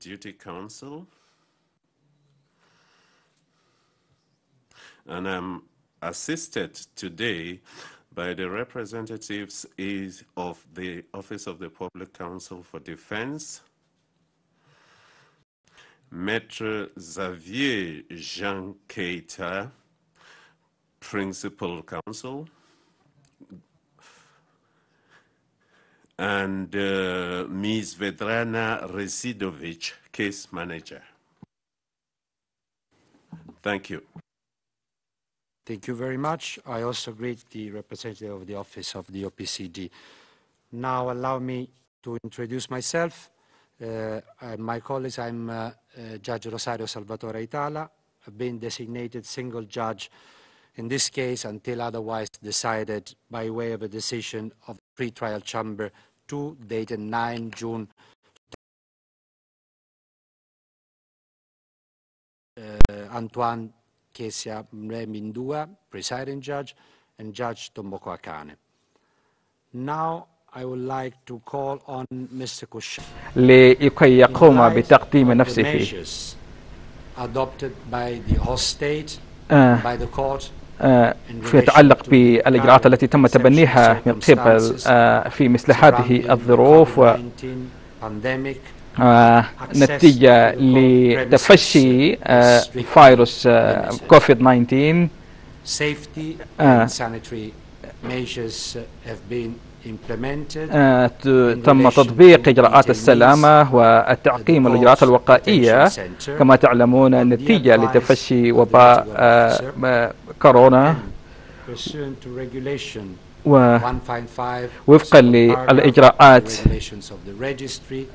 duty council. And I'm assisted today by the representatives of the Office of the Public Counsel for Defense, Maître Xavier Jean Keita, Principal Counsel, and uh, Ms. Vedrana Residovic, case manager. Thank you. Thank you very much. I also greet the representative of the Office of the OPCD. Now allow me to introduce myself. Uh, my colleagues, I'm uh, uh, Judge Rosario Salvatore Itala. I've been designated single judge in this case until otherwise decided by way of a decision of the pre-trial chamber 2, dated 9 June Uh, Antoine Kesia Mremindua, presiding judge, and Judge Tomoko Akane. Now I would like to call on Mr. Kusha. adopted by the host state, uh, by the court, آه، يتعلق بالإجراءات التي تم تبنيها من قبل آه، في مثل هذه الظروف و آه، نتيجة لتفشي فيروس كوفيد 19 آه، تم تطبيق إجراءات السلامة والتعقيم والإجراءات الوقائية كما تعلمون النتيجة لتفشي وباء آه، كورونا وفقا للإجراءات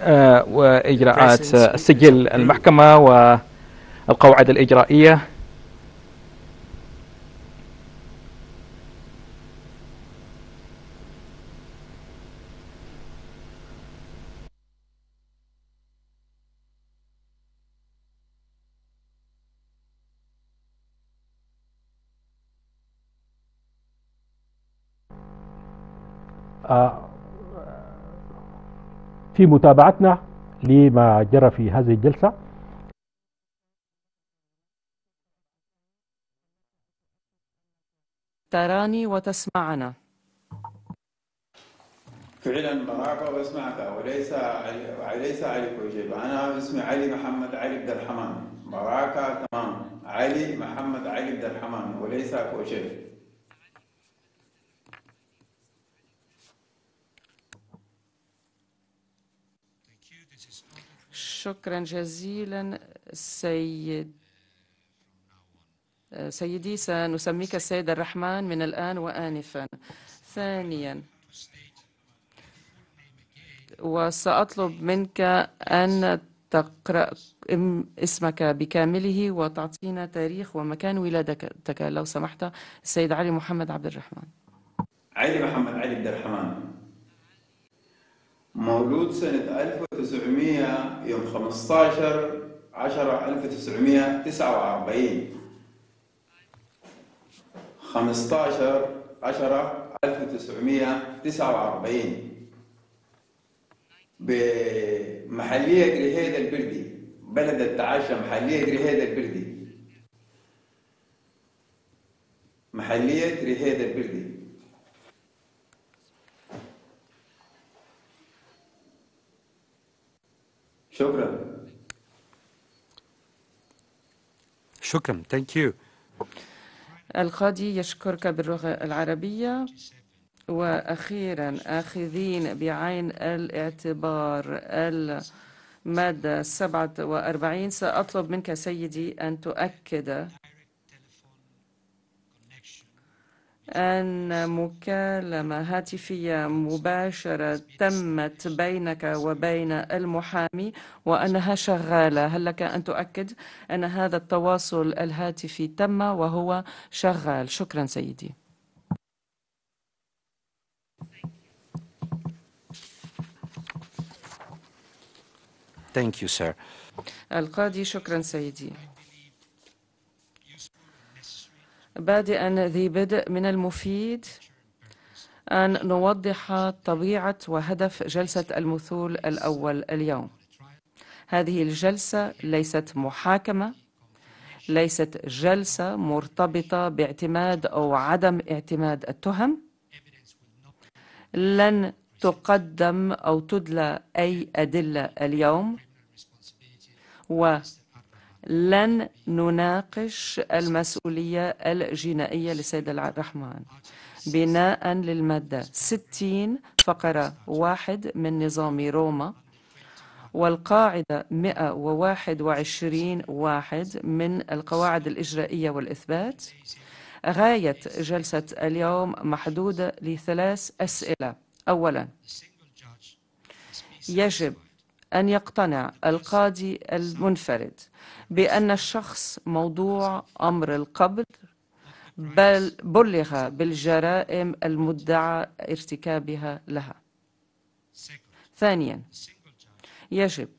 آه، وإجراءات سجل المحكمة والقواعد الإجرائية في متابعتنا لما جرى في هذه الجلسة تراني وتسمعنا فعلا براك واسمعك وليس علي ليس علي كوجيب انا اسمي علي محمد علي عبد الحمام براك تمام علي محمد علي عبد الحمام وليس كوجيب شكرا جزيلا سيد سيدي سنسميك السيد الرحمن من الآن وآنفا ثانيا وسأطلب منك أن تقرأ اسمك بكامله وتعطينا تاريخ ومكان ولادتك لو سمحت السيد علي محمد عبد الرحمن علي محمد علي عبد الرحمن مولود سنة 1900 يوم 15 10 1949 15 10 1949 بمحلية جريهيد البردي بلد التعشى محلية جريهيد البردي محلية رهيد البردي شكرا شكرا ثانك يو القاضي يشكرك باللغة العربية وأخيرا آخذين بعين الاعتبار المادة 47 سأطلب منك سيدي أن تؤكد أن مكالمة هاتفية مباشرة تمت بينك وبين المحامي وأنها شغالة هل لك أن تؤكد أن هذا التواصل الهاتفي تم وهو شغال شكرا سيدي Thank you, sir. القاضي شكرا سيدي بادئا ذي بدء من المفيد أن نوضح طبيعة وهدف جلسة المثول الأول اليوم هذه الجلسة ليست محاكمة ليست جلسة مرتبطة باعتماد أو عدم اعتماد التهم لن تقدم أو تدلى أي أدلة اليوم و لن نناقش المسؤولية الجنائية لسيد الرحمن بناء للمادة 60 فقرة واحد من نظام روما والقاعدة 121 واحد من القواعد الإجرائية والإثبات غاية جلسة اليوم محدودة لثلاث أسئلة أولا يجب أن يقتنع القاضي المنفرد بأن الشخص موضوع أمر القبض بل بلغ بالجرائم المدعى ارتكابها لها ثانيا يجب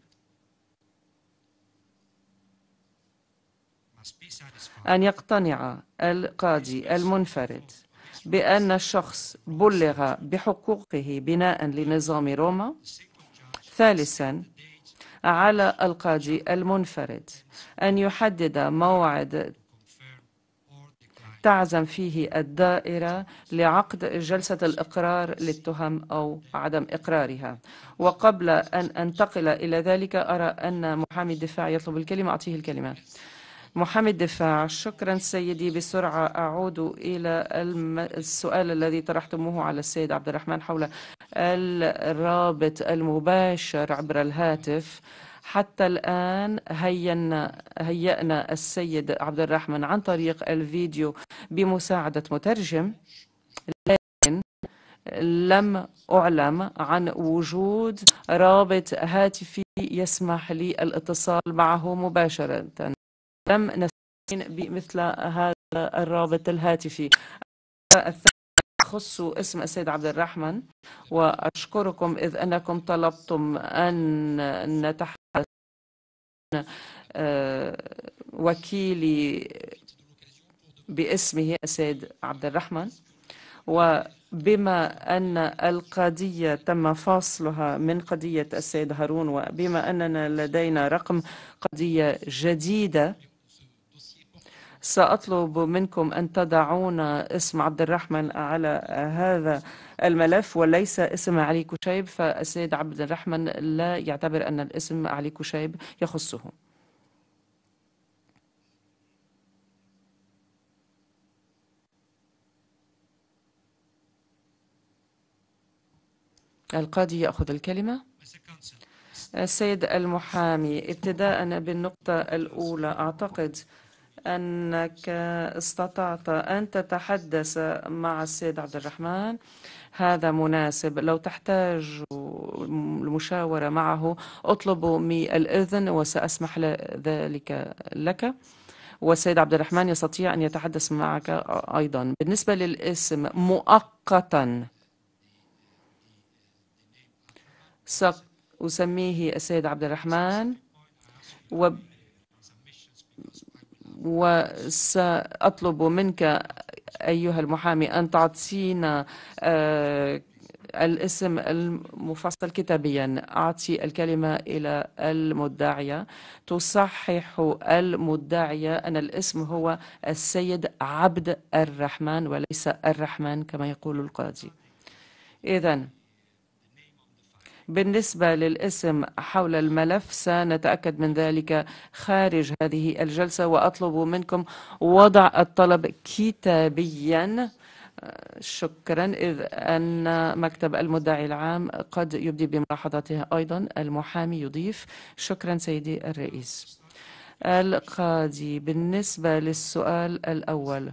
أن يقتنع القاضي المنفرد بأن الشخص بلغ بحقوقه بناء لنظام روما ثالثا على القاضي المنفرد أن يحدد موعد تعزم فيه الدائرة لعقد جلسة الإقرار للتهم أو عدم إقرارها وقبل أن أنتقل إلى ذلك أرى أن محامي الدفاع يطلب الكلمة أعطيه الكلمة محامي الدفاع شكرا سيدي بسرعة أعود إلى السؤال الذي طرحتموه على السيد عبد الرحمن حول الرابط المباشر عبر الهاتف حتى الآن هينا هيأنا السيد عبد الرحمن عن طريق الفيديو بمساعدة مترجم لكن لم أعلم عن وجود رابط هاتفي يسمح لي الاتصال معه مباشرة لم نستعين بمثل هذا الرابط الهاتفي الثاني يخص اسم السيد عبد الرحمن وأشكركم إذ أنكم طلبتم أن نتحدث عن آه، وكيلي باسمه السيد عبد الرحمن وبما أن القضية تم فصلها من قضية السيد هارون وبما أننا لدينا رقم قضية جديدة سأطلب منكم أن تضعون اسم عبد الرحمن على هذا الملف وليس اسم علي كشيب فالسيد عبد الرحمن لا يعتبر أن الاسم علي كشيب يخصه القاضي يأخذ الكلمة السيد المحامي ابتداء بالنقطة الأولى أعتقد أنك استطعت أن تتحدث مع السيد عبد الرحمن هذا مناسب لو تحتاج المشاورة معه أطلب مني الإذن وسأسمح ذلك لك والسيد عبد الرحمن يستطيع أن يتحدث معك أيضا بالنسبة للاسم مؤقتا سأسميه السيد عبد الرحمن و وسأطلب منك أيها المحامي أن تعطينا آه، الاسم المفصل كتابيا أعطي الكلمة إلى المدعية تصحح المدعية أن الاسم هو السيد عبد الرحمن وليس الرحمن كما يقول القاضي إذا بالنسبة للاسم حول الملف سنتأكد من ذلك خارج هذه الجلسة وأطلب منكم وضع الطلب كتابيا آه، شكرا إذ أن مكتب المدعي العام قد يبدي بملاحظاته أيضا المحامي يضيف شكرا سيدي الرئيس القاضي بالنسبة للسؤال الأول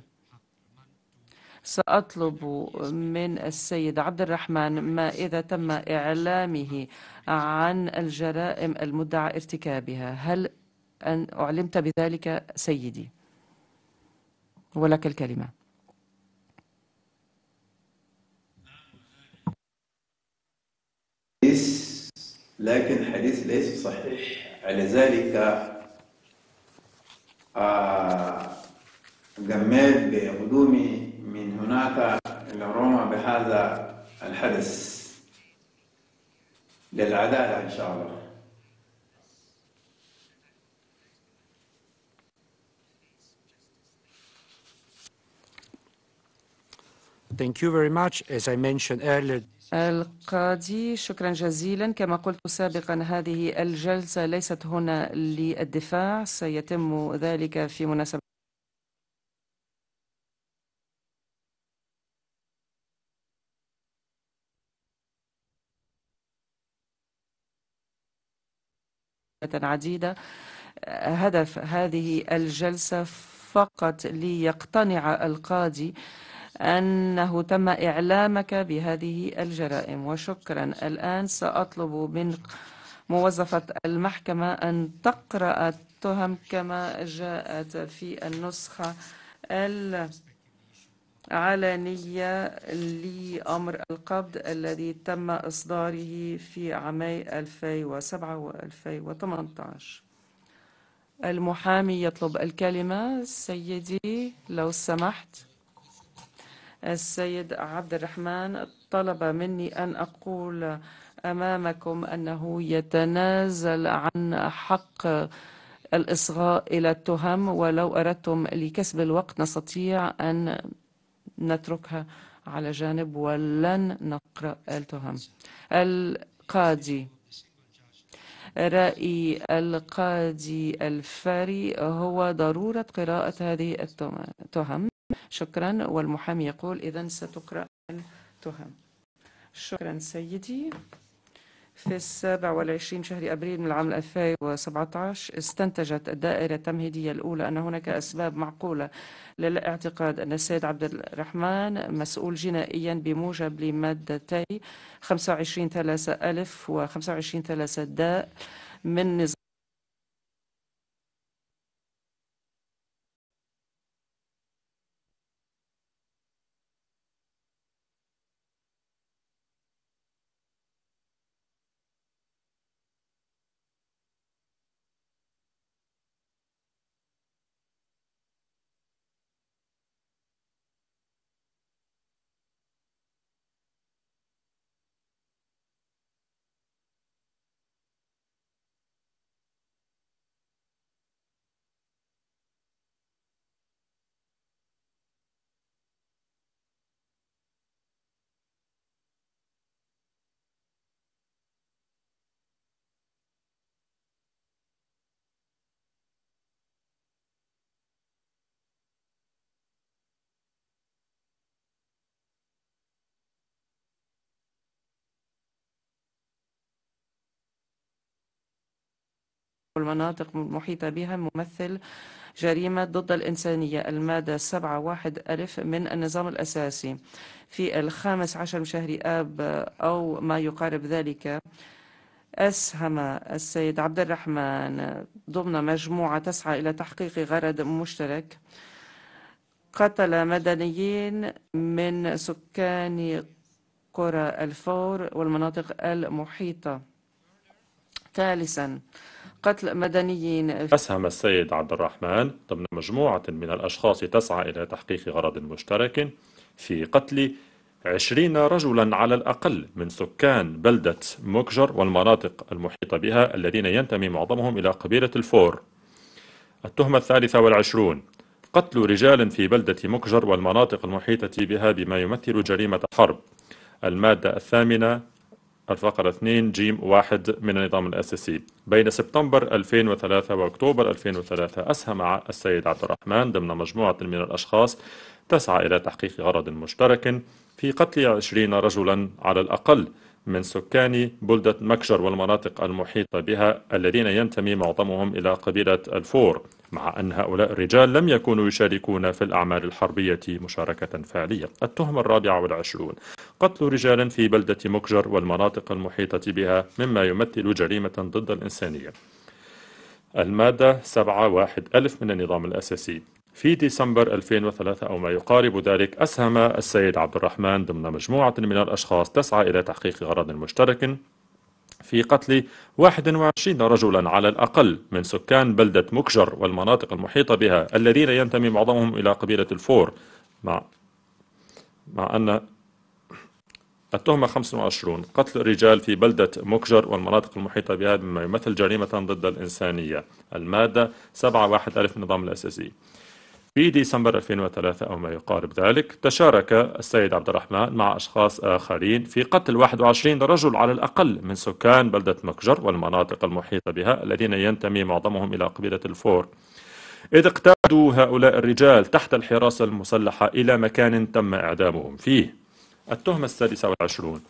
سأطلب من السيد عبد الرحمن ما إذا تم إعلامه عن الجرائم المدعى ارتكابها هل أن أعلمت بذلك سيدي ولك الكلمة لكن حديث ليس صحيح على ذلك آه جمال بقدومي من هناك إلى روما بهذا الحدث للعدالة إن شاء الله Thank you very much. As I mentioned earlier, القاضي شكرا جزيلا كما قلت سابقا هذه الجلسة ليست هنا للدفاع سيتم ذلك في مناسبة عديدة هدف هذه الجلسة فقط ليقتنع القاضي أنه تم إعلامك بهذه الجرائم وشكرا الآن سأطلب من موظفة المحكمة أن تقرأ التهم كما جاءت في النسخة ال علنية لأمر القبض الذي تم إصداره في عامي 2007 و 2018 المحامي يطلب الكلمة سيدي لو سمحت السيد عبد الرحمن طلب مني أن أقول أمامكم أنه يتنازل عن حق الإصغاء إلى التهم ولو أردتم لكسب الوقت نستطيع أن نتركها على جانب ولن نقرأ التهم القاضي رأي القاضي الفاري هو ضرورة قراءة هذه التهم شكرا والمحامي يقول إذا ستقرأ التهم شكرا سيدي في السابع والعشرين شهر أبريل من العام 2017 استنتجت الدائرة التمهيدية الأولى أن هناك أسباب معقولة للاعتقاد أن السيد عبد الرحمن مسؤول جنائيا بموجب لمادتي 25 ثلاثة ألف و 25 ثلاثة داء من نظام والمناطق المحيطة بها ممثل جريمة ضد الإنسانية المادة 71 ألف من النظام الأساسي في الخامس عشر من شهر آب أو ما يقارب ذلك أسهم السيد عبد الرحمن ضمن مجموعة تسعى إلى تحقيق غرض مشترك قتل مدنيين من سكان قرى الفور والمناطق المحيطة ثالثا قتل مدنيين أسهم السيد عبد الرحمن ضمن مجموعة من الأشخاص تسعى إلى تحقيق غرض مشترك في قتل عشرين رجلا على الأقل من سكان بلدة موكجر والمناطق المحيطة بها الذين ينتمي معظمهم إلى قبيلة الفور التهمة الثالثة والعشرون قتل رجال في بلدة مكجر والمناطق المحيطة بها بما يمثل جريمة حرب المادة الثامنة الفقرة 2 جيم 1 من النظام الأساسي بين سبتمبر 2003 وأكتوبر 2003 أسهم السيد عبد الرحمن ضمن مجموعة من الأشخاص تسعى إلى تحقيق غرض مشترك في قتل 20 رجلا على الأقل من سكان بلدة مكجر والمناطق المحيطة بها الذين ينتمي معظمهم إلى قبيلة الفور مع أن هؤلاء الرجال لم يكونوا يشاركون في الأعمال الحربية مشاركة فعلية التهمة الرابعة والعشرون قتل رجال في بلدة مكجر والمناطق المحيطة بها مما يمثل جريمة ضد الإنسانية المادة 7.1 ألف من النظام الأساسي في ديسمبر 2003 أو ما يقارب ذلك أسهم السيد عبد الرحمن ضمن مجموعة من الأشخاص تسعى إلى تحقيق غرض مشترك في قتل 21 رجلا على الأقل من سكان بلدة مكجر والمناطق المحيطة بها الذين ينتمي معظمهم إلى قبيلة الفور مع مع أن التهمة 25 قتل الرجال في بلدة مكجر والمناطق المحيطة بها مما يمثل جريمة ضد الإنسانية المادة 71 ألف النظام الأساسي في ديسمبر 2003 أو ما يقارب ذلك تشارك السيد عبد الرحمن مع أشخاص آخرين في قتل 21 رجل على الأقل من سكان بلدة مكجر والمناطق المحيطة بها الذين ينتمي معظمهم إلى قبيلة الفور إذ اقتادوا هؤلاء الرجال تحت الحراسة المسلحة إلى مكان تم إعدامهم فيه التهمة السادسة والعشرون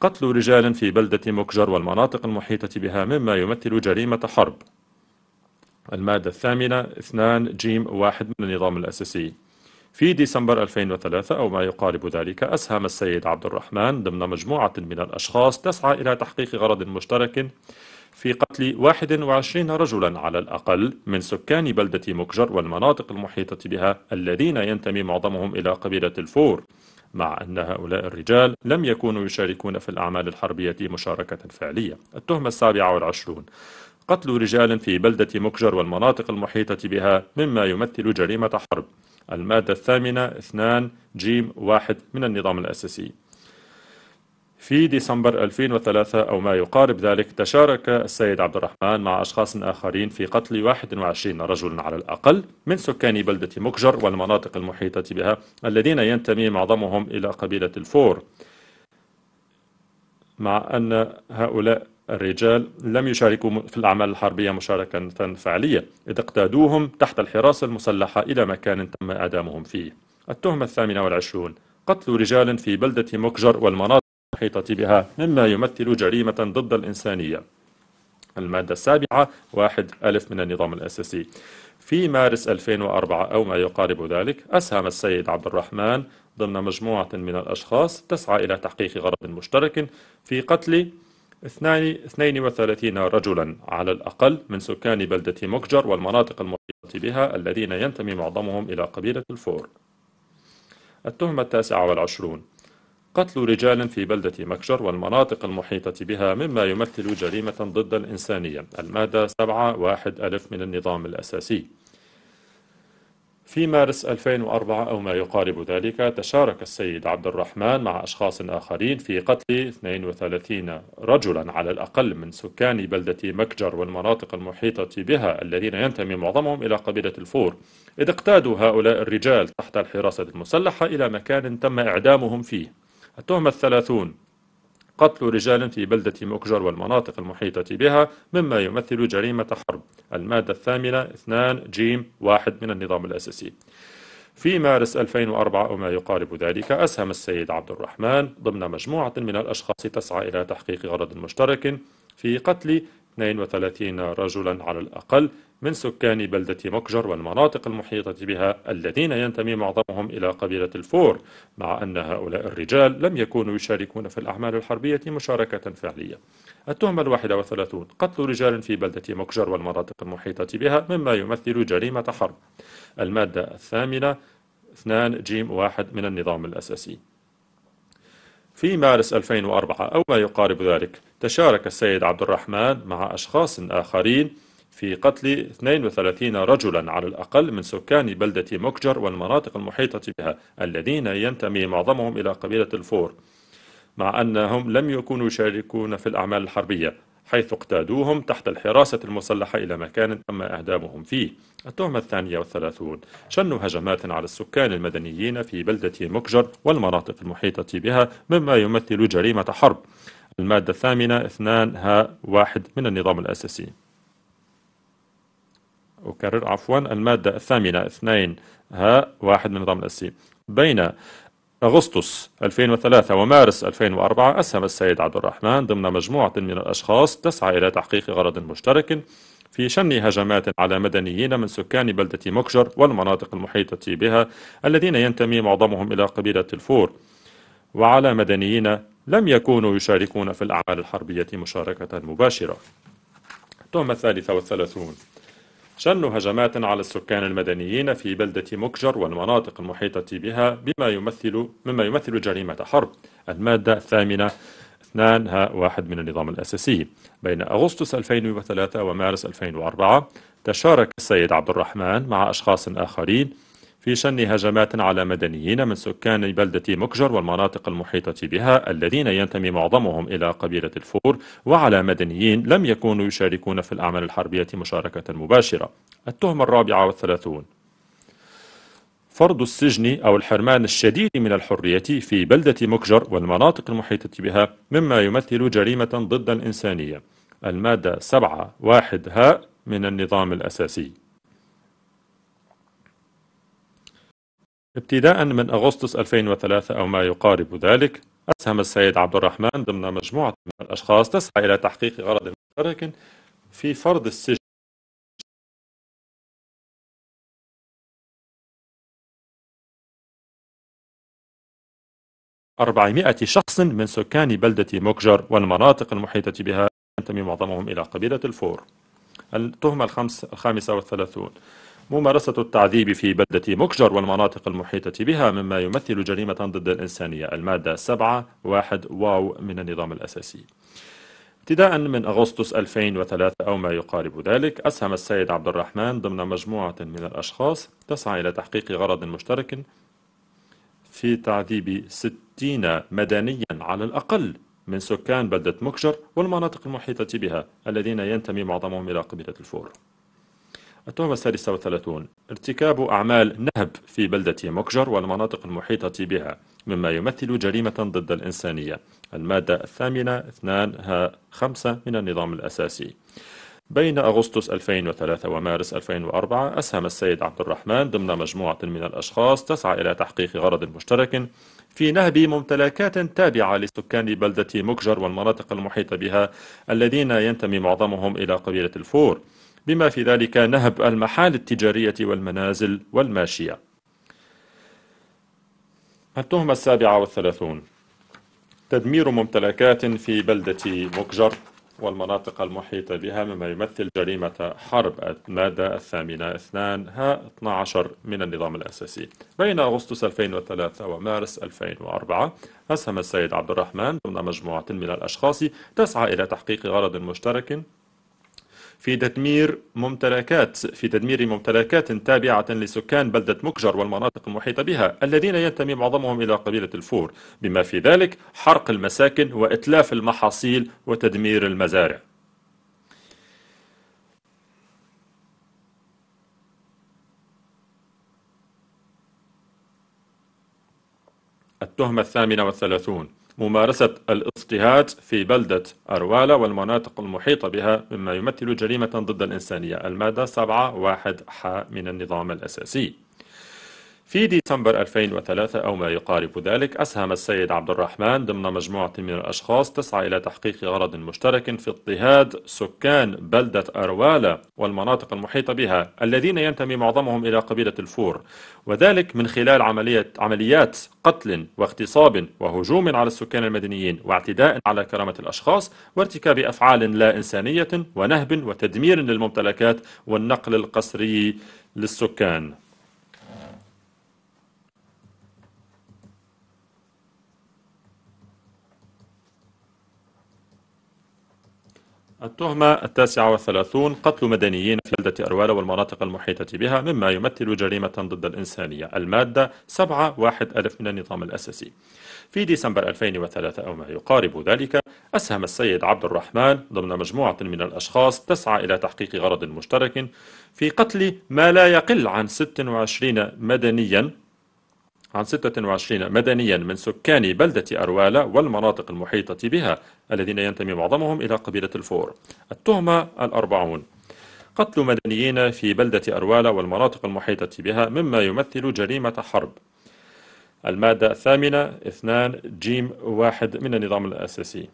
قتل رجال في بلدة مكجر والمناطق المحيطة بها مما يمثل جريمة حرب المادة الثامنة 2 جيم واحد من النظام الأساسي في ديسمبر 2003 أو ما يقارب ذلك أسهم السيد عبد الرحمن ضمن مجموعة من الأشخاص تسعى إلى تحقيق غرض مشترك في قتل 21 رجلا على الأقل من سكان بلدة مكجر والمناطق المحيطة بها الذين ينتمي معظمهم إلى قبيلة الفور مع أن هؤلاء الرجال لم يكونوا يشاركون في الأعمال الحربية مشاركة فعلية التهمة السابعة والعشرون قتل رجال في بلدة مكجر والمناطق المحيطة بها مما يمثل جريمة حرب المادة الثامنة 2 جيم واحد من النظام الأساسي في ديسمبر 2003 أو ما يقارب ذلك تشارك السيد عبد الرحمن مع أشخاص آخرين في قتل 21 رجلا على الأقل من سكان بلدة مكجر والمناطق المحيطة بها الذين ينتمي معظمهم إلى قبيلة الفور مع أن هؤلاء الرجال لم يشاركوا في الأعمال الحربية مشاركة فعلية إذ اقتادوهم تحت الحراسة المسلحة إلى مكان تم إعدامهم فيه التهمة الثامنة والعشرون قتل رجال في بلدة مكجر والمناطق المحيطة بها مما يمثل جريمة ضد الإنسانية المادة السابعة واحد ألف من النظام الأساسي في مارس 2004 أو ما يقارب ذلك أسهم السيد عبد الرحمن ضمن مجموعة من الأشخاص تسعى إلى تحقيق غرض مشترك في قتل 32 رجلا على الأقل من سكان بلدة مكجر والمناطق المحيطة بها الذين ينتمي معظمهم إلى قبيلة الفور التهمة التاسعة والعشرون قتل رجال في بلدة مكجر والمناطق المحيطة بها مما يمثل جريمة ضد الإنسانية المادة 7 واحد ألف من النظام الأساسي في مارس 2004 أو ما يقارب ذلك تشارك السيد عبد الرحمن مع أشخاص آخرين في قتل 32 رجلا على الأقل من سكان بلدة مكجر والمناطق المحيطة بها الذين ينتمي معظمهم إلى قبيلة الفور إذ اقتادوا هؤلاء الرجال تحت الحراسة المسلحة إلى مكان تم إعدامهم فيه التهمة الثلاثون قتل رجال في بلدة مكجر والمناطق المحيطة بها مما يمثل جريمة حرب المادة الثامنة 2 جيم واحد من النظام الأساسي في مارس 2004 وما يقارب ذلك أسهم السيد عبد الرحمن ضمن مجموعة من الأشخاص تسعى إلى تحقيق غرض مشترك في قتل 32 رجلا على الأقل من سكان بلدة مكجر والمناطق المحيطة بها الذين ينتمي معظمهم إلى قبيلة الفور مع أن هؤلاء الرجال لم يكونوا يشاركون في الأعمال الحربية مشاركة فعلية التهمة الواحدة وثلاثون قتل رجال في بلدة مكجر والمناطق المحيطة بها مما يمثل جريمة حرب المادة الثامنة 2 جيم واحد من النظام الأساسي في مارس 2004 أو ما يقارب ذلك تشارك السيد عبد الرحمن مع أشخاص آخرين في قتل 32 رجلا على الأقل من سكان بلدة مكجر والمناطق المحيطة بها الذين ينتمي معظمهم إلى قبيلة الفور مع أنهم لم يكونوا يشاركون في الأعمال الحربية حيث اقتادوهم تحت الحراسة المسلحة إلى مكان تم إعدامهم فيه التهمة الثانية والثلاثون شنوا هجمات على السكان المدنيين في بلدة مكجر والمناطق المحيطة بها مما يمثل جريمة حرب المادة الثامنة اثنان ها واحد من النظام الأساسي أكرر عفوا المادة الثامنة اثنين ها واحد من النظام الأساسي بين أغسطس 2003 ومارس 2004 أسهم السيد عبد الرحمن ضمن مجموعة من الأشخاص تسعى إلى تحقيق غرض مشترك في شن هجمات على مدنيين من سكان بلدة مكجر والمناطق المحيطة بها الذين ينتمي معظمهم إلى قبيلة الفور وعلى مدنيين لم يكونوا يشاركون في الأعمال الحربية مشاركة مباشرة ثم الثالثة والثلاثون شنوا هجمات على السكان المدنيين في بلدة مكجر والمناطق المحيطة بها بما يمثل مما يمثل جريمة حرب المادة الثامنة اثنان ها واحد من النظام الأساسي بين أغسطس 2003 ومارس 2004 تشارك السيد عبد الرحمن مع أشخاص آخرين في شن هجمات على مدنيين من سكان بلدة مكجر والمناطق المحيطة بها الذين ينتمي معظمهم إلى قبيلة الفور وعلى مدنيين لم يكونوا يشاركون في الأعمال الحربية مشاركة مباشرة التهمة الرابعة والثلاثون فرض السجن أو الحرمان الشديد من الحرية في بلدة مكجر والمناطق المحيطة بها مما يمثل جريمة ضد الإنسانية المادة 7 واحد هاء من النظام الأساسي ابتداءً من أغسطس 2003 أو ما يقارب ذلك، أسهم السيد عبد الرحمن ضمن مجموعة من الأشخاص تسعى إلى تحقيق غرض مشترك في فرض السجن أربعمائة شخص من سكان بلدة مكجر والمناطق المحيطة بها ينتمي معظمهم إلى قبيلة الفور التهمة الخامسة والثلاثون ممارسة التعذيب في بلدة مكجر والمناطق المحيطة بها مما يمثل جريمة ضد الإنسانية المادة 7 واحد واو من النظام الأساسي ابتداء من أغسطس 2003 أو ما يقارب ذلك أسهم السيد عبد الرحمن ضمن مجموعة من الأشخاص تسعى إلى تحقيق غرض مشترك في تعذيب 60 مدنيا على الأقل من سكان بلدة مكجر والمناطق المحيطة بها الذين ينتمي معظمهم إلى قبيلة الفور التهمة السادسة والثلاثون ارتكاب أعمال نهب في بلدة مكجر والمناطق المحيطة بها مما يمثل جريمة ضد الإنسانية المادة الثامنة اثنان ها خمسة من النظام الأساسي بين أغسطس 2003 ومارس 2004 أسهم السيد عبد الرحمن ضمن مجموعة من الأشخاص تسعى إلى تحقيق غرض مشترك في نهب ممتلكات تابعة لسكان بلدة مكجر والمناطق المحيطة بها الذين ينتمي معظمهم إلى قبيلة الفور بما في ذلك نهب المحال التجارية والمنازل والماشية التهمة السابعة والثلاثون تدمير ممتلكات في بلدة مكجر والمناطق المحيطة بها مما يمثل جريمة حرب المادة الثامنة اثنان ها 12 من النظام الأساسي بين أغسطس 2003 ومارس 2004 أسهم السيد عبد الرحمن ضمن مجموعة من الأشخاص تسعى إلى تحقيق غرض مشترك في تدمير ممتلكات في تدمير ممتلكات تابعة لسكان بلدة مكجر والمناطق المحيطة بها الذين ينتمي معظمهم إلى قبيلة الفور بما في ذلك حرق المساكن وإتلاف المحاصيل وتدمير المزارع التهمة الثامنة والثلاثون ممارسة الاضطهاد في بلدة أروالا والمناطق المحيطة بها مما يمثل جريمة ضد الإنسانية المادة 7 واحد ح من النظام الأساسي في ديسمبر 2003 أو ما يقارب ذلك أسهم السيد عبد الرحمن ضمن مجموعة من الأشخاص تسعى إلى تحقيق غرض مشترك في اضطهاد سكان بلدة أروالة والمناطق المحيطة بها الذين ينتمي معظمهم إلى قبيلة الفور وذلك من خلال عملية عمليات قتل واغتصاب وهجوم على السكان المدنيين واعتداء على كرامة الأشخاص وارتكاب أفعال لا إنسانية ونهب وتدمير للممتلكات والنقل القسري للسكان التهمة التاسعة والثلاثون قتل مدنيين في بلدة أروالة والمناطق المحيطة بها مما يمثل جريمة ضد الإنسانية المادة 7 واحد ألف من النظام الأساسي في ديسمبر 2003 أو ما يقارب ذلك أسهم السيد عبد الرحمن ضمن مجموعة من الأشخاص تسعى إلى تحقيق غرض مشترك في قتل ما لا يقل عن 26 مدنيا عن 26 مدنيا من سكان بلدة أروالة والمناطق المحيطة بها الذين ينتمي معظمهم إلى قبيلة الفور التهمة الأربعون قتل مدنيين في بلدة أروالة والمناطق المحيطة بها مما يمثل جريمة حرب المادة الثامنة اثنان جيم واحد من النظام الأساسي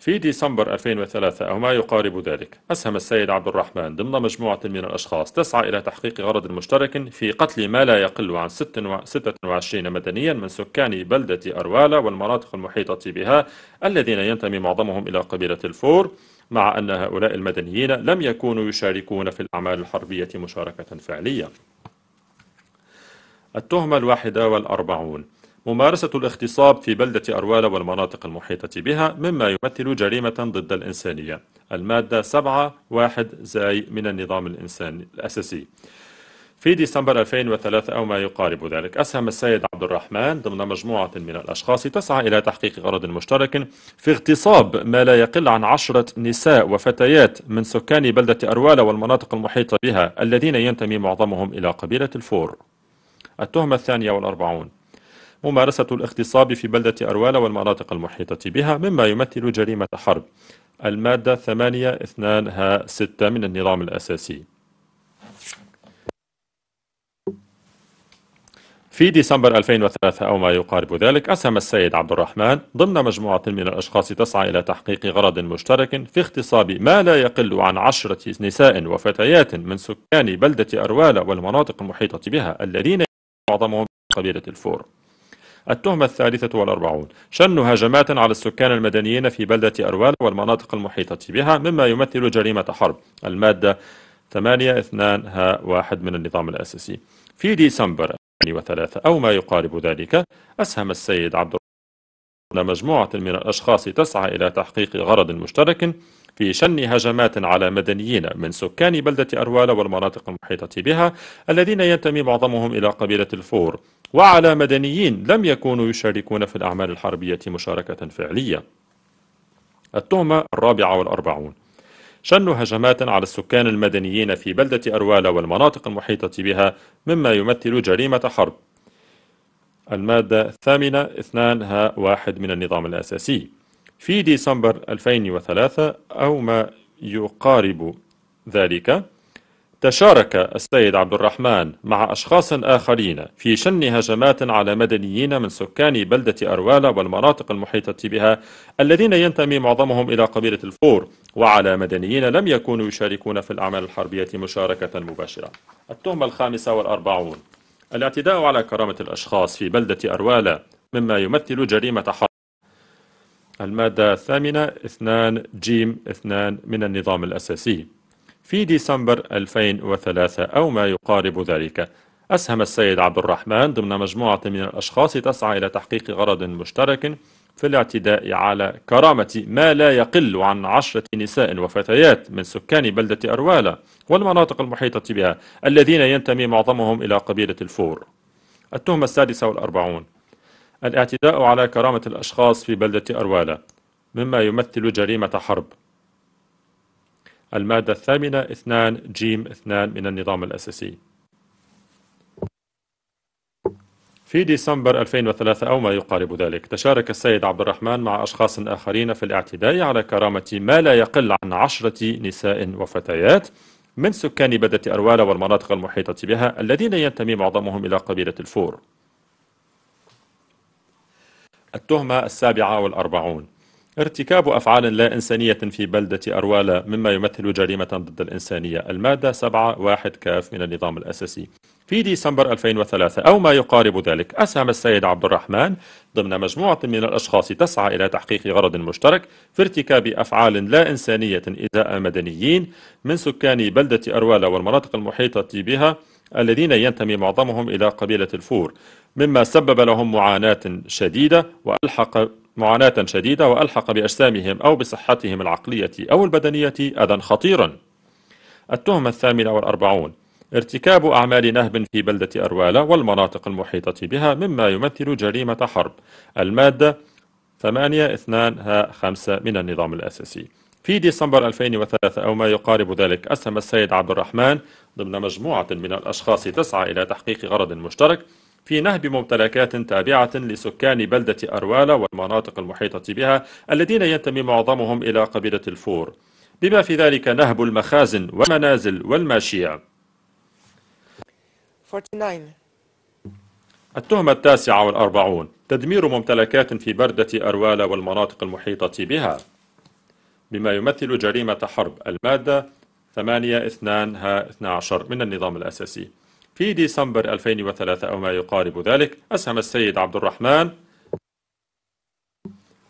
في ديسمبر 2003 أو ما يقارب ذلك أسهم السيد عبد الرحمن ضمن مجموعة من الأشخاص تسعى إلى تحقيق غرض مشترك في قتل ما لا يقل عن 26 مدنيا من سكان بلدة أروالة والمناطق المحيطة بها الذين ينتمي معظمهم إلى قبيلة الفور مع أن هؤلاء المدنيين لم يكونوا يشاركون في الأعمال الحربية مشاركة فعلية التهمة الواحدة والأربعون ممارسة الاغتصاب في بلدة أروالة والمناطق المحيطة بها مما يمثل جريمة ضد الإنسانية المادة 7 واحد زاي من النظام الإنساني الأساسي في ديسمبر 2003 أو ما يقارب ذلك أسهم السيد عبد الرحمن ضمن مجموعة من الأشخاص تسعى إلى تحقيق غرض مشترك في اغتصاب ما لا يقل عن عشرة نساء وفتيات من سكان بلدة أروالة والمناطق المحيطة بها الذين ينتمي معظمهم إلى قبيلة الفور التهمة الثانية والأربعون ممارسة الاغتصاب في بلدة أروال والمناطق المحيطة بها مما يمثل جريمة حرب المادة 8 2 ها 6 من النظام الأساسي في ديسمبر 2003 أو ما يقارب ذلك أسهم السيد عبد الرحمن ضمن مجموعة من الأشخاص تسعى إلى تحقيق غرض مشترك في اغتصاب ما لا يقل عن عشرة نساء وفتيات من سكان بلدة أروال والمناطق المحيطة بها الذين معظمهم قبيلة الفور التهمة الثالثة والأربعون شن هجمات على السكان المدنيين في بلدة أروال والمناطق المحيطة بها مما يمثل جريمة حرب المادة 8 2 h 1 من النظام الأساسي في ديسمبر 2003 أو ما يقارب ذلك أسهم السيد عبد مجموعة من الأشخاص تسعى إلى تحقيق غرض مشترك في شن هجمات على مدنيين من سكان بلدة أروال والمناطق المحيطة بها الذين ينتمي معظمهم إلى قبيلة الفور وعلى مدنيين لم يكونوا يشاركون في الأعمال الحربية مشاركة فعلية التهمة الرابعة والأربعون شن هجمات على السكان المدنيين في بلدة أروال والمناطق المحيطة بها مما يمثل جريمة حرب المادة الثامنة 2 ها واحد من النظام الأساسي في ديسمبر 2003 أو ما يقارب ذلك تشارك السيد عبد الرحمن مع أشخاص آخرين في شن هجمات على مدنيين من سكان بلدة أروالة والمناطق المحيطة بها الذين ينتمي معظمهم إلى قبيلة الفور وعلى مدنيين لم يكونوا يشاركون في الأعمال الحربية مشاركة مباشرة التهمة الخامسة والأربعون الاعتداء على كرامة الأشخاص في بلدة أروالة مما يمثل جريمة حرب المادة الثامنة 2 جيم 2 من النظام الأساسي في ديسمبر 2003 أو ما يقارب ذلك أسهم السيد عبد الرحمن ضمن مجموعة من الأشخاص تسعى إلى تحقيق غرض مشترك في الاعتداء على كرامة ما لا يقل عن عشرة نساء وفتيات من سكان بلدة أروالة والمناطق المحيطة بها الذين ينتمي معظمهم إلى قبيلة الفور التهمة السادسة والأربعون الاعتداء على كرامة الأشخاص في بلدة أروالة مما يمثل جريمة حرب المادة الثامنة اثنان جيم اثنان من النظام الأساسي في ديسمبر 2003 أو ما يقارب ذلك تشارك السيد عبد الرحمن مع أشخاص آخرين في الاعتداء على كرامة ما لا يقل عن عشرة نساء وفتيات من سكان بلدة أروالة والمناطق المحيطة بها الذين ينتمي معظمهم إلى قبيلة الفور التهمة السابعة والأربعون ارتكاب أفعال لا إنسانية في بلدة أروالة مما يمثل جريمة ضد الإنسانية المادة 7 واحد كاف من النظام الأساسي في ديسمبر 2003 أو ما يقارب ذلك أسهم السيد عبد الرحمن ضمن مجموعة من الأشخاص تسعى إلى تحقيق غرض مشترك في ارتكاب أفعال لا إنسانية إزاء مدنيين من سكان بلدة أروالة والمناطق المحيطة بها الذين ينتمي معظمهم إلى قبيلة الفور مما سبب لهم معاناة شديدة وألحق معاناة شديدة وألحق بأجسامهم أو بصحتهم العقلية أو البدنية أذى خطيرا التهمة الثامنة والأربعون ارتكاب أعمال نهب في بلدة أروالة والمناطق المحيطة بها مما يمثل جريمة حرب المادة 8 2 ها 5 من النظام الأساسي في ديسمبر 2003 أو ما يقارب ذلك أسهم السيد عبد الرحمن ضمن مجموعة من الأشخاص تسعى إلى تحقيق غرض مشترك في نهب ممتلكات تابعة لسكان بلدة أروالة والمناطق المحيطة بها الذين ينتمي معظمهم إلى قبيلة الفور بما في ذلك نهب المخازن والمنازل والماشيع 49. التهمة التاسعة والأربعون تدمير ممتلكات في بردة أروالة والمناطق المحيطة بها بما يمثل جريمة حرب المادة 8 2 ها 12 من النظام الأساسي في ديسمبر 2003 أو ما يقارب ذلك أسهم السيد عبد الرحمن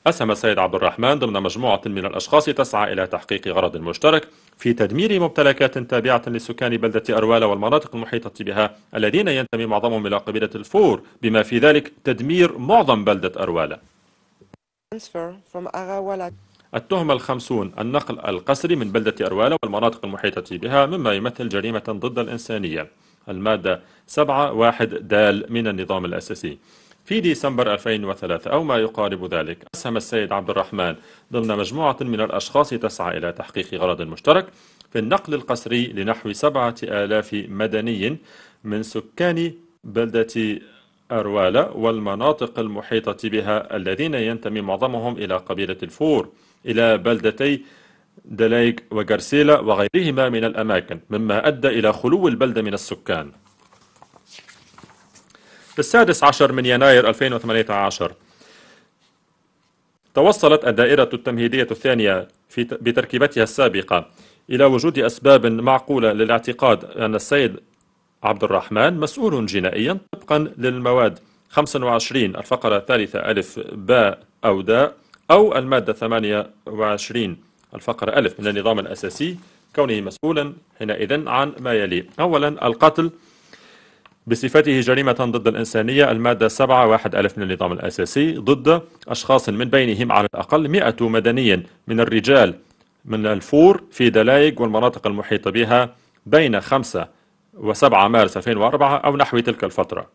أسهم السيد عبد الرحمن ضمن مجموعة من الأشخاص تسعى إلى تحقيق غرض مشترك في تدمير ممتلكات تابعة لسكان بلدة أروالة والمناطق المحيطة بها الذين ينتمي معظمهم إلى قبيلة الفور بما في ذلك تدمير معظم بلدة أروالة التهمة الخمسون النقل القسري من بلدة أروالة والمناطق المحيطة بها مما يمثل جريمة ضد الإنسانية المادة 7 واحد دال من النظام الأساسي في ديسمبر 2003 أو ما يقارب ذلك أسهم السيد عبد الرحمن ضمن مجموعة من الأشخاص تسعى إلى تحقيق غرض مشترك في النقل القسري لنحو سبعة آلاف مدني من سكان بلدة أروالة والمناطق المحيطة بها الذين ينتمي معظمهم إلى قبيلة الفور إلى بلدتي دلايك وغارسيلا وغيرهما من الأماكن مما أدى إلى خلو البلدة من السكان في السادس عشر من يناير 2018 توصلت الدائرة التمهيدية الثانية في بتركيبتها السابقة إلى وجود أسباب معقولة للاعتقاد أن السيد عبد الرحمن مسؤول جنائيا طبقا للمواد 25 الفقرة الثالثة ألف باء أو داء أو المادة 28 الفقرة ألف من النظام الأساسي كونه مسؤولا حينئذ عن ما يلي أولا القتل بصفته جريمة ضد الإنسانية المادة 7 واحد ألف من النظام الأساسي ضد أشخاص من بينهم على الأقل 100 مدني من الرجال من الفور في دلايق والمناطق المحيطة بها بين 5 و7 مارس 2004 أو نحو تلك الفترة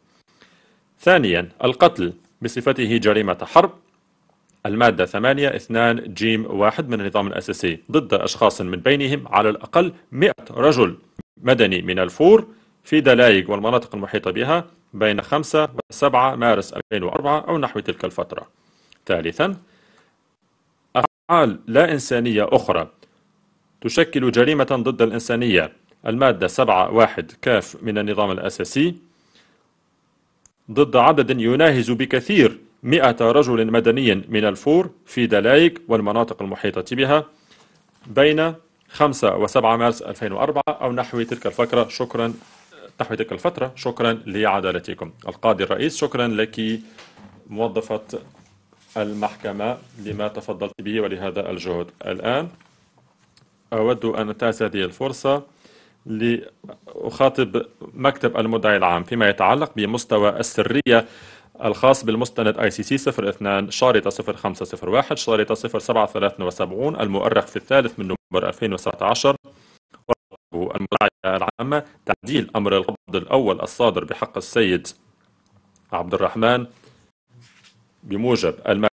ثانيا القتل بصفته جريمة حرب المادة 8 2 جيم 1 من النظام الأساسي ضد أشخاص من بينهم على الأقل 100 رجل مدني من الفور في دلايق والمناطق المحيطة بها بين 5 و 7 مارس 2004 أو نحو تلك الفترة ثالثا أفعال لا إنسانية أخرى تشكل جريمة ضد الإنسانية المادة 7 1 كاف من النظام الأساسي ضد عدد يناهز بكثير مئة رجل مدني من الفور في دلايك والمناطق المحيطة بها بين 5 و7 مارس 2004 أو نحو تلك الفترة شكرا نحو تلك الفترة شكرا لعدالتكم القاضي الرئيس شكرا لك موظفة المحكمة لما تفضلت به ولهذا الجهد الآن أود أن أنتهز هذه الفرصة لأخاطب مكتب المدعي العام فيما يتعلق بمستوى السرية الخاص بالمستند اي سي سي 02 شارطة 0501 شارطة 0773 المؤرخ في الثالث من نوفمبر 2017 المراجعة العامة تعديل أمر القبض الأول الصادر بحق السيد عبد الرحمن بموجب المادة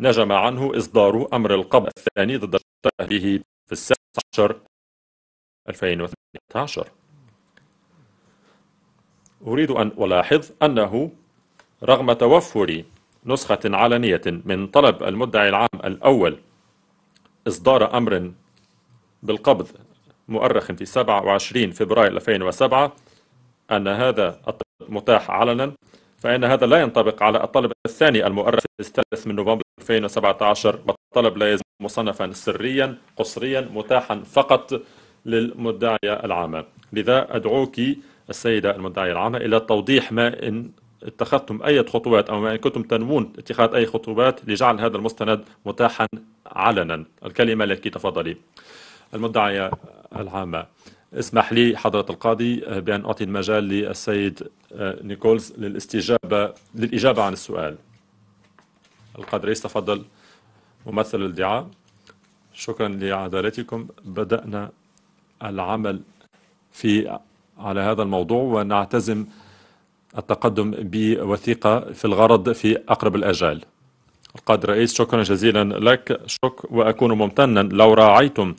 نجم عنه إصدار أمر القبض الثاني ضد أهله في السابع عشر 2018 أريد أن ألاحظ أنه رغم توفر نسخة علنية من طلب المدعي العام الأول إصدار أمر بالقبض مؤرخ في 27 فبراير 2007 أن هذا الطلب متاح علنا فإن هذا لا ينطبق على الطلب الثاني المؤرخ الثالث من نوفمبر 2017 والطلب لا يزال مصنفا سريا قصريا متاحا فقط للمدعية العامة لذا أدعوك السيدة المدعية العامة إلى توضيح ما إن اتخذتم أي خطوات أو ما إن كنتم تنوون اتخاذ أي خطوات لجعل هذا المستند متاحا علنا الكلمة لك تفضلي المدعية العامة اسمح لي حضرة القاضي آه، بأن أعطي المجال للسيد آه، نيكولز للاستجابة للإجابة عن السؤال القاضي رئيس تفضل ممثل الادعاء شكرا لعدالتكم بدأنا العمل في على هذا الموضوع ونعتزم التقدم بوثيقة في الغرض في أقرب الأجال القاضي الرئيس شكرا جزيلا لك شك وأكون ممتنا لو راعيتم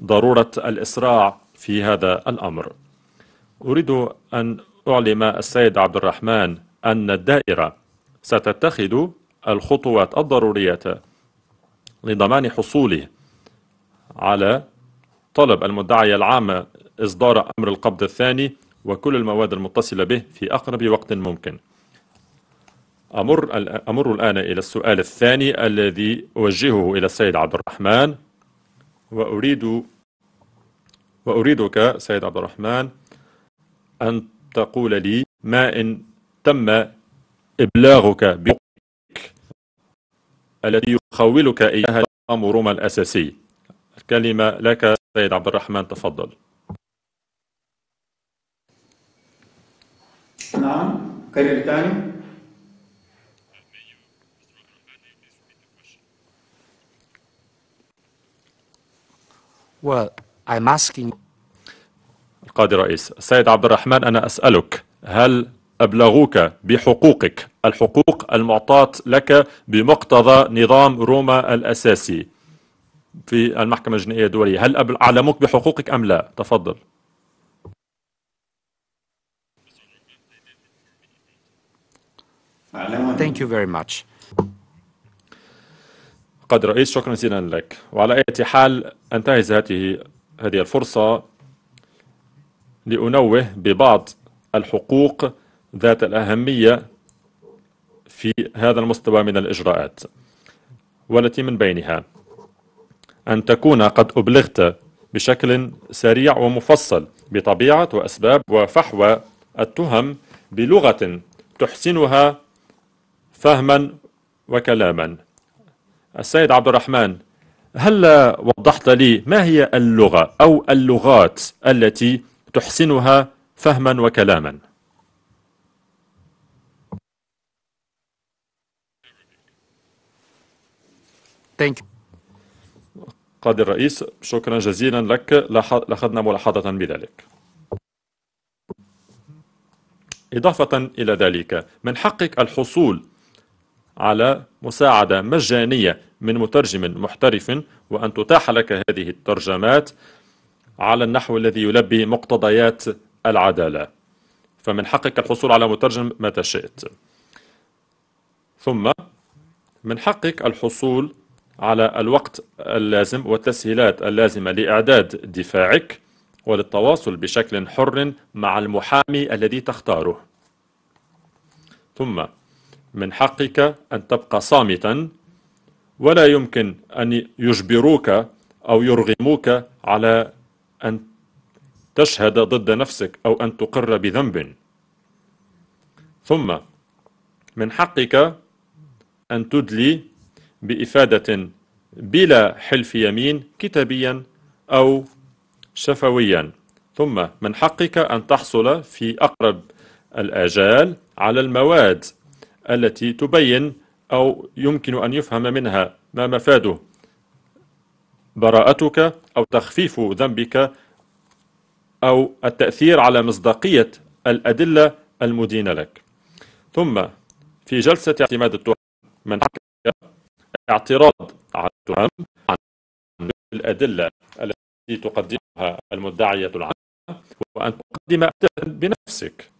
ضرورة الإسراع في هذا الأمر أريد أن أعلم السيد عبد الرحمن أن الدائرة ستتخذ الخطوات الضرورية لضمان حصوله على طلب المدعية العامة إصدار أمر القبض الثاني وكل المواد المتصلة به في أقرب وقت ممكن أمر, أمر الآن إلى السؤال الثاني الذي أوجهه إلى السيد عبد الرحمن وأريد وأريدك سيد عبد الرحمن أن تقول لي ما إن تم إبلاغك بك التي يخولك إياها نظام روما الأساسي الكلمة لك سيد عبد الرحمن تفضل نعم كلمة ثاني Well, I'm asking. القاضي الرئيس السيد عبد الرحمن أنا أسألك هل أبلغوك بحقوقك الحقوق المعطاة لك بمقتضى نظام روما الأساسي في المحكمة الجنائية الدولية هل أعلموك بحقوقك أم لا تفضل Thank you very much. قد رئيس شكرا جزيلا لك وعلى أي حال أنتهز هذه هذه الفرصة لأنوه ببعض الحقوق ذات الأهمية في هذا المستوى من الإجراءات والتي من بينها أن تكون قد أبلغت بشكل سريع ومفصل بطبيعة وأسباب وفحوى التهم بلغة تحسنها فهما وكلاما السيد عبد الرحمن هل وضحت لي ما هي اللغة أو اللغات التي تحسنها فهما وكلاما Thank you. قاضي الرئيس شكرا جزيلا لك لأخذنا ملاحظة بذلك إضافة إلى ذلك من حقك الحصول على مساعدة مجانية من مترجم محترف وأن تتاح لك هذه الترجمات على النحو الذي يلبي مقتضيات العدالة فمن حقك الحصول على مترجم متى شئت ثم من حقك الحصول على الوقت اللازم والتسهيلات اللازمة لإعداد دفاعك وللتواصل بشكل حر مع المحامي الذي تختاره ثم من حقك أن تبقى صامتا ولا يمكن أن يجبروك أو يرغموك على أن تشهد ضد نفسك أو أن تقر بذنب ثم من حقك أن تدلي بإفادة بلا حلف يمين كتابيا أو شفويا ثم من حقك أن تحصل في أقرب الآجال على المواد التي تبين أو يمكن أن يفهم منها ما مفاده براءتك أو تخفيف ذنبك أو التأثير على مصداقية الأدلة المدينة لك ثم في جلسة اعتماد التهم من اعتراض على التهم عن الأدلة التي تقدمها المدعية العامة وأن تقدم بنفسك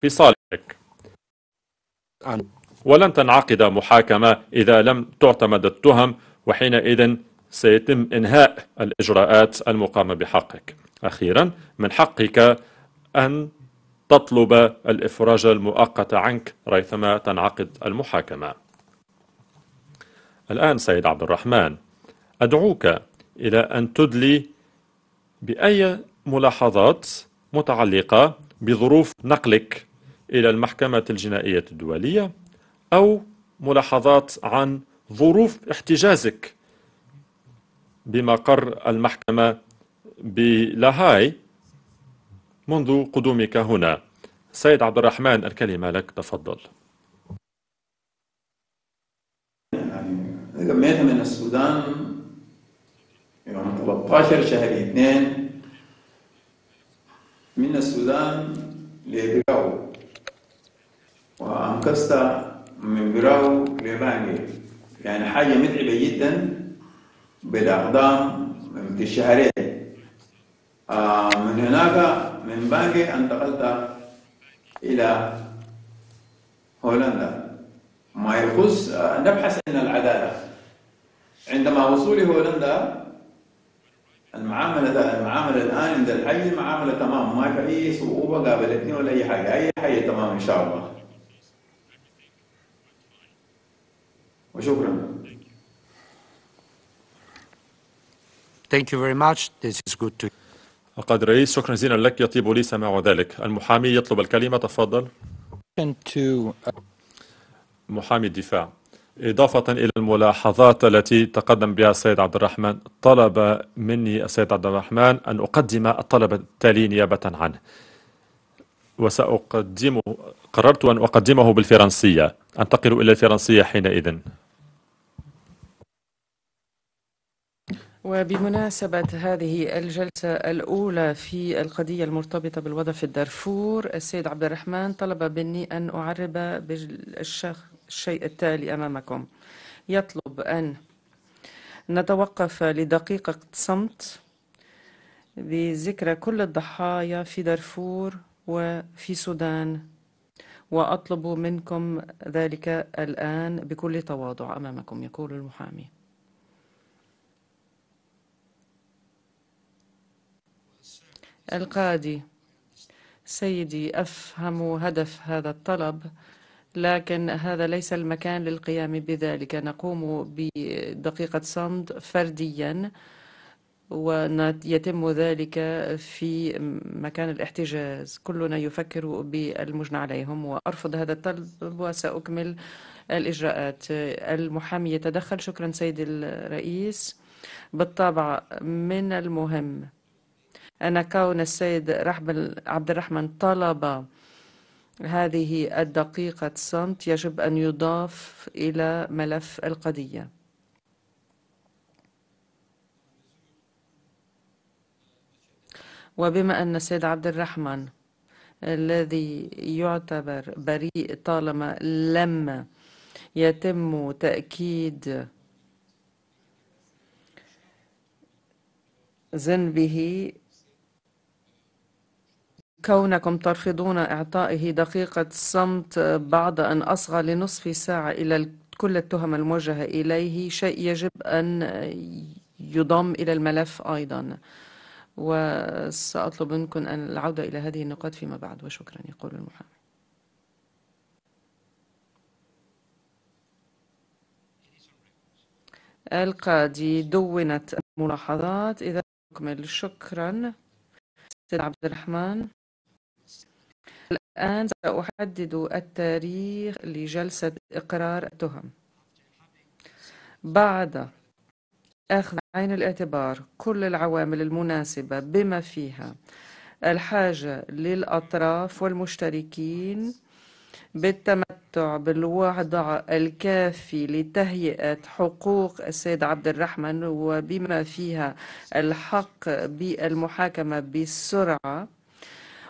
في صالحك ولن تنعقد محاكمة إذا لم تعتمد التهم وحينئذ سيتم إنهاء الإجراءات المقامة بحقك أخيرا من حقك أن تطلب الإفراج المؤقت عنك ريثما تنعقد المحاكمة الآن سيد عبد الرحمن أدعوك إلى أن تدلي بأي ملاحظات متعلقة بظروف نقلك إلى المحكمة الجنائية الدولية أو ملاحظات عن ظروف احتجازك بمقر المحكمة بلاهاي منذ قدومك هنا سيد عبد الرحمن الكلمة لك تفضل قمينا من السودان يوم 13 شهر 2 من السودان لبيقاو وأنقذت من براو لباني يعني حاجة متعبة جدا بالأقدام من الشهرين آه، من هناك من باقي انتقلت إلى هولندا ما يخص آه، نبحث عن العدالة عندما وصولي هولندا المعاملة ده المعاملة الآن عند الحي معاملة تمام ما في أي صعوبة قابلتني ولا أي حاجة أي حاجة تمام إن شاء الله وشكرا Thank you very much. This is good to قد رئيس شكرا جزيلا لك يطيب لي سماع ذلك المحامي يطلب الكلمة تفضل uh, محامي الدفاع إضافة إلى الملاحظات التي تقدم بها السيد عبد الرحمن طلب مني السيد عبد الرحمن أن أقدم الطلب التالي نيابة عنه وسأقدمه قررت أن أقدمه بالفرنسية أنتقل إلى الفرنسية حينئذ وبمناسبة هذه الجلسة الأولى في القضية المرتبطة بالوضع في الدارفور السيد عبد الرحمن طلب مني أن أعرب بالشيء التالي أمامكم يطلب أن نتوقف لدقيقة صمت بذكرى كل الضحايا في دارفور وفي السودان وأطلب منكم ذلك الآن بكل تواضع أمامكم يقول المحامي القاضي سيدي أفهم هدف هذا الطلب لكن هذا ليس المكان للقيام بذلك نقوم بدقيقة صمت فرديا ويتم ذلك في مكان الاحتجاز كلنا يفكر بالمجنى عليهم وأرفض هذا الطلب وسأكمل الإجراءات المحامي يتدخل شكرا سيد الرئيس بالطبع من المهم أن كون السيد رحب عبد الرحمن طلب هذه الدقيقة صمت يجب أن يضاف إلى ملف القضية وبما أن السيد عبد الرحمن الذي يعتبر بريء طالما لم يتم تأكيد ذنبه كونكم ترفضون إعطائه دقيقة صمت بعد أن أصغى لنصف ساعة إلى كل التهم الموجهة إليه شيء يجب أن يضم إلى الملف أيضا وسأطلب منكم أن العودة إلى هذه النقاط فيما بعد وشكرا يقول المحامي القاضي دونت الملاحظات إذا نكمل شكرا سيد عبد الرحمن الآن سأحدد التاريخ لجلسة إقرار التهم بعد أخذ عين الاعتبار كل العوامل المناسبة بما فيها الحاجة للأطراف والمشتركين بالتمتع بالوضع الكافي لتهيئة حقوق السيد عبد الرحمن وبما فيها الحق بالمحاكمة بسرعة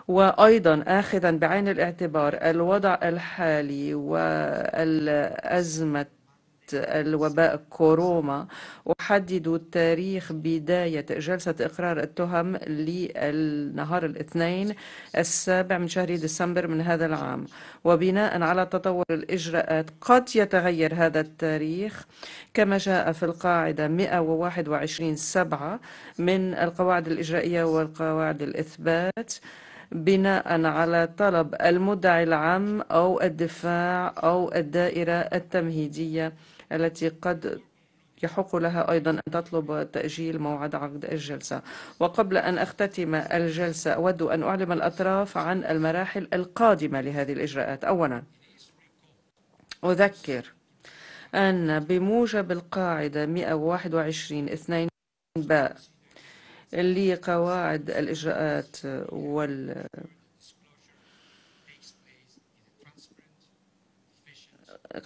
وايضا اخذا بعين الاعتبار الوضع الحالي والازمه الوباء كورونا أحدد تاريخ بداية جلسة إقرار التهم لنهار الاثنين السابع من شهر ديسمبر من هذا العام وبناء على تطور الإجراءات قد يتغير هذا التاريخ كما جاء في القاعدة 121 سبعة من القواعد الإجرائية والقواعد الإثبات بناء على طلب المدعي العام أو الدفاع أو الدائرة التمهيدية التي قد يحق لها أيضا أن تطلب تأجيل موعد عقد الجلسة وقبل أن أختتم الجلسة أود أن أعلم الأطراف عن المراحل القادمة لهذه الإجراءات أولا أذكر أن بموجب القاعدة 121 2 باء لقواعد الإجراءات وال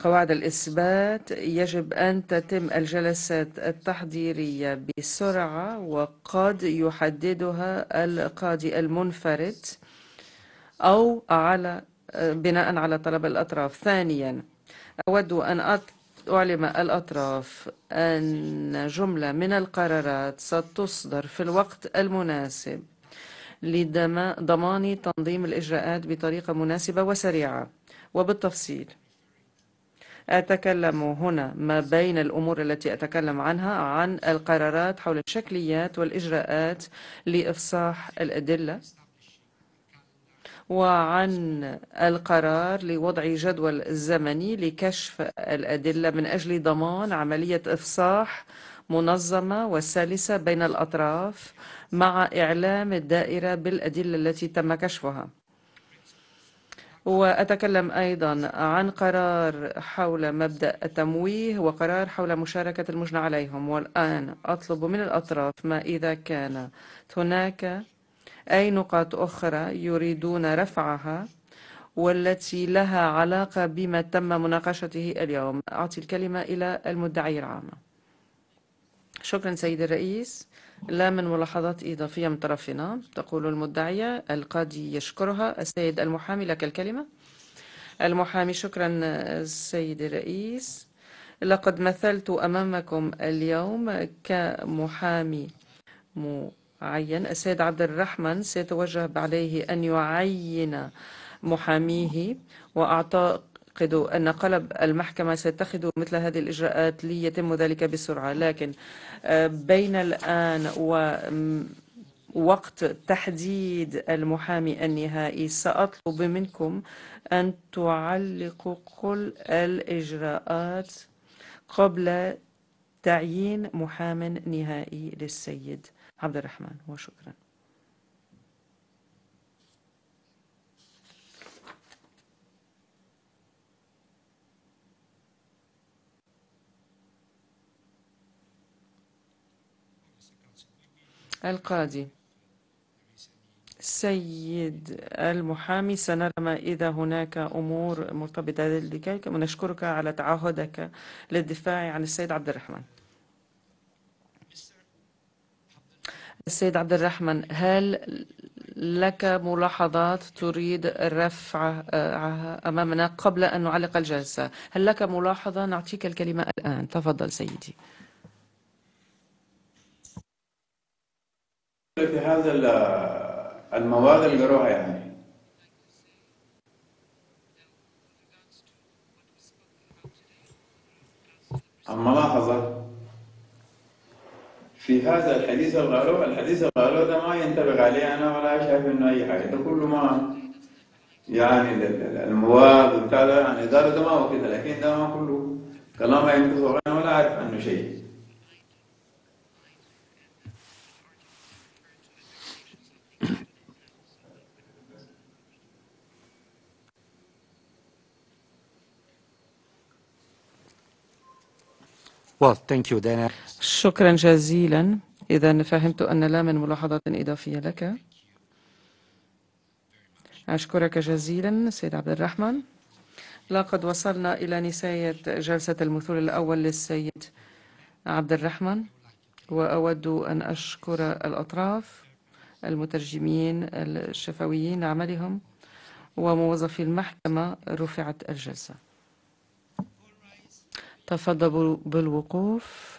قواعد الإثبات يجب أن تتم الجلسات التحضيرية بسرعة وقد يحددها القاضي المنفرد أو على بناء على طلب الأطراف ثانيا أود أن أذكر أعلم الأطراف أن جملة من القرارات ستصدر في الوقت المناسب لضمان تنظيم الإجراءات بطريقة مناسبة وسريعة وبالتفصيل أتكلم هنا ما بين الأمور التي أتكلم عنها عن القرارات حول الشكليات والإجراءات لإفصاح الأدلة وعن القرار لوضع جدول زمني لكشف الأدلة من أجل ضمان عملية إفصاح منظمة وسلسة بين الأطراف مع إعلام الدائرة بالأدلة التي تم كشفها وأتكلم أيضا عن قرار حول مبدأ التمويه وقرار حول مشاركة المجنى عليهم والآن أطلب من الأطراف ما إذا كانت هناك أي نقاط أخرى يريدون رفعها والتي لها علاقة بما تم مناقشته اليوم أعطي الكلمة إلى المدعي العام شكرا سيد الرئيس لا من ملاحظات إضافية من طرفنا تقول المدعية القاضي يشكرها السيد المحامي لك الكلمة المحامي شكرا سيد الرئيس لقد مثلت أمامكم اليوم كمحامي عين السيد عبد الرحمن سيتوجب عليه أن يعين محاميه وأعتقد أن قلب المحكمة سيتخذ مثل هذه الإجراءات ليتم ذلك بسرعة لكن آه، بين الآن و وقت تحديد المحامي النهائي سأطلب منكم أن تعلقوا كل الإجراءات قبل تعيين محام نهائي للسيد عبد الرحمن وشكرا القاضي سيد المحامي سنرى ما إذا هناك أمور مرتبطة بذلك ونشكرك على تعهدك للدفاع عن السيد عبد الرحمن السيد عبد الرحمن هل لك ملاحظات تريد الرفع آه، أمامنا قبل أن نعلق الجلسة هل لك ملاحظة نعطيك الكلمة الآن تفضل سيدي في هذا المواد القروها يعني الملاحظة في هذا الحديث الغالو الحديث الغالو ده ما ينطبق عليه أنا ولا شايف إنه أي حاجة ده كله ما يعني المواد وبتاع ده يعني ده ما هو كده لكن ده ما كله كلام ما ينطبق أنا ولا أعرف عنه شيء Well, thank you, Dana. شكرا جزيلا إذا فهمت أن لا من ملاحظات إضافية لك أشكرك جزيلا سيد عبد الرحمن لقد وصلنا إلى نهاية جلسة المثول الأول للسيد عبد الرحمن وأود أن أشكر الأطراف المترجمين الشفويين عملهم وموظفي المحكمة رفعت الجلسة تفضل بالوقوف